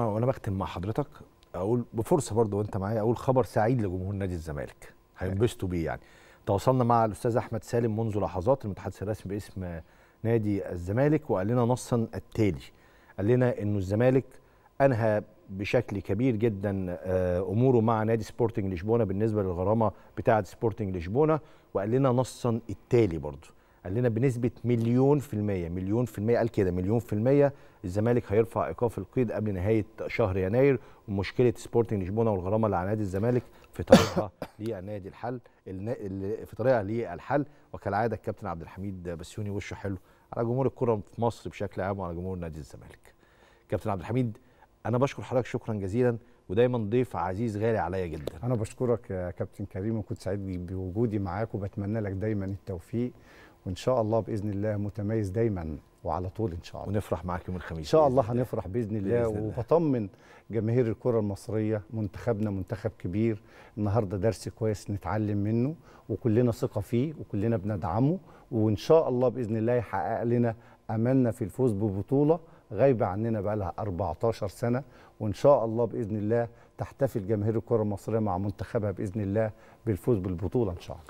آه، وانا بختم مع حضرتك اقول بفرصه برضو وانت معايا اقول خبر سعيد لجمهور نادي الزمالك هينبسطوا بيه يعني تواصلنا مع الاستاذ احمد سالم منذ لحظات المتحدث الرسمي باسم نادي الزمالك وقال لنا نصا التالي قال لنا انه الزمالك انهى بشكل كبير جدا آه، اموره مع نادي سبورتنج لشبونه بالنسبه للغرامه بتاعه سبورتنج لشبونه وقال لنا نصا التالي برضو قال لنا بنسبه مليون في الميه مليون في الميه قال كده مليون في الميه الزمالك هيرفع ايقاف القيد قبل نهايه شهر يناير ومشكله سبورتنج لشبونه والغرامه اللي على نادي الزمالك في طريقها للنادي الحل في طريقها للحل وكالعاده الكابتن عبد الحميد بسيوني وشه حلو على جمهور الكره في مصر بشكل عام وعلى جمهور نادي الزمالك. كابتن عبد الحميد انا بشكر حضرتك شكرا جزيلا ودايما ضيف عزيز غالي عليا جدا. انا بشكرك يا كابتن كريم وكنت سعيد بوجودي معاك وبتمنى لك دايما التوفيق وان شاء الله باذن الله متميز دايما وعلى طول ان شاء الله ونفرح معاك يوم الخميس ان شاء الله هنفرح باذن الله, بإذن الله. وبطمن جماهير الكره المصريه منتخبنا منتخب كبير النهارده درس كويس نتعلم منه وكلنا ثقه فيه وكلنا بندعمه وان شاء الله باذن الله يحقق لنا املنا في الفوز ببطوله غايبه عننا بقى لها 14 سنه وان شاء الله باذن الله تحتفل جماهير الكره المصريه مع منتخبها باذن الله بالفوز بالبطوله ان شاء الله